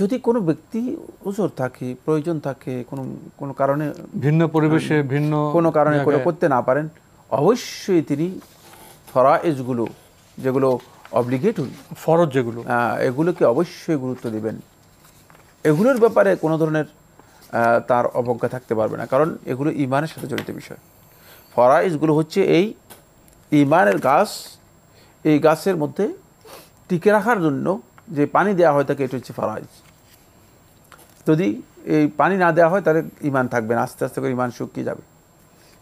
যদি কোনো ব্যক্তি উজোর থাকে প্রয়োজন থাকে কোনো কোনো কারণে ভিন্ন পরিবেশে ভিন্ন কোনো কারণে করে করতে না পারেন অবশ্যই তিনি ফরায়েজগুলো যেগুলো অব্লিগেটরি ফরজ যেগুলো হ্যাঁ এগুলোকে অবশ্যই গুরুত্ব দিবেন এগুলোর ব্যাপারে কোনো ধরনের তার অবজ্ঞা থাকতে পারবে না কারণ এগুলো ইমানের সাথে জড়িত বিষয় ফরাইজগুলো হচ্ছে এই ইমানের গাছ এই গাছের মধ্যে টিকে রাখার জন্য যে পানি দেওয়া হয় তাকে এটা হচ্ছে ফারাজ যদি এই পানি না দেওয়া হয় তাহলে ইমান থাকবে না আস্তে আস্তে করে ইমান শুকিয়ে যাবে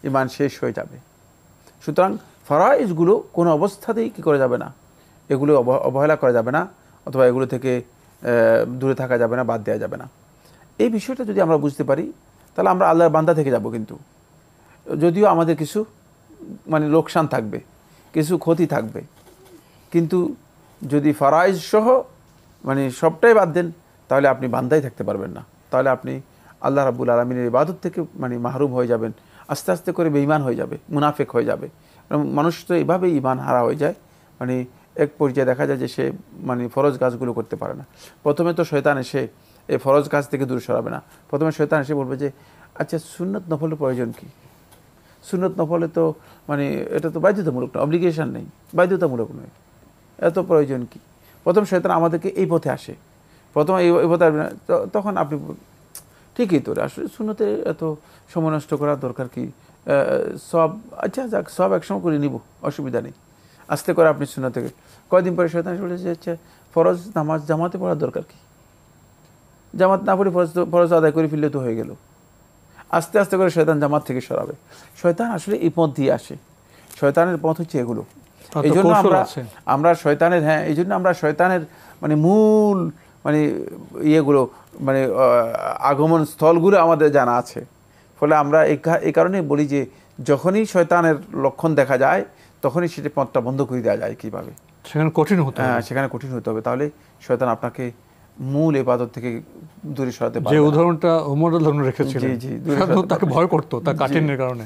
ইমান শেষ হয়ে যাবে সুতরাং ফরাইজগুলো কোনো অবস্থাতেই কী করা যাবে না এগুলো অবহেলা করা যাবে না অথবা এগুলো থেকে দূরে থাকা যাবে না বাদ দেওয়া যাবে না এই বিষয়টা যদি আমরা বুঝতে পারি তাহলে আমরা আল্লাহর বান্দা থেকে যাব কিন্তু যদিও আমাদের কিছু মানে লোকসান থাকবে কিছু ক্ষতি থাকবে কিন্তু যদি ফরাইজ সহ মানে সবটাই বাদ দেন তাহলে আপনি বান্দাই থাকতে পারবেন না তাহলে আপনি আল্লাহ রাবুল আলমিনের ইবাদত থেকে মানে মাহরুম হয়ে যাবেন আস্তে আস্তে করে বেইমান হয়ে যাবে মুনাফেক হয়ে যাবে মানুষ তো এভাবেই ইমান হারা হয়ে যায় মানে এক পর্যায়ে দেখা যায় যে সে মানে ফরজ গাছগুলো করতে পারে না প্রথমে তো শৈতান এসে এই ফরজ গাছ থেকে দূর সরাবে না প্রথমে শৈতান এসে বলবে যে আচ্ছা সুন্নত নফলের প্রয়োজন কী সুন্নত নফলে তো মানে এটা তো বাধ্যতামূলক না অব্লিগেশান নেই বাধ্যতামূলক নয় এত প্রয়োজন কী প্রথম শয়তান আমাদেরকে এই পথে আসে প্রথম এই পথে আসবে না তখন আপনি ঠিকই তো আসলে শূন্যতে এত সময় নষ্ট করার দরকার কি সব আচ্ছা যাক সব একসঙ্গে করে নিব অসুবিধা নেই আস্তে করে আপনি শূন্য থেকে কয়দিন পরে শয়তান বলেছে আচ্ছা, আচ্ছা ফরজ নামাজ জামাতে পড়ার দরকার কি জামাত না পড়ে ফরজ ফরজ আদায় করে ফিরলে তো হয়ে গেল আস্তে আস্তে করে শয়তান জামাত থেকে সরাবে শয়তান আসলে এই পথ দিয়ে আসে শয়তানের পথ হচ্ছে এগুলো এই জন্য আমরা আমরা শয়তানের হ্যাঁ এই জন্য আমরা শয়তানের মানে মূল মানে ইয়েগুলো মানে আগমন স্থলগুলো আমাদের জানা আছে ফলে আমরা এই কারণে বলি যে যখনই শয়তানের লক্ষণ দেখা যায় তখনই সেটা পথটা বন্ধ করে দেওয়া যায় কীভাবে সেখানে কঠিন হতে হ্যাঁ সেখানে কঠিন হতে হবে তাহলে শয়তান আপনাকে মূল এবাদত থেকে দূরে সরাতে যে উদাহরণটা অমর উদাহরণ রেখেছিলেন জি জি তাকে ভয় করতো তার কাঠিনের কারণে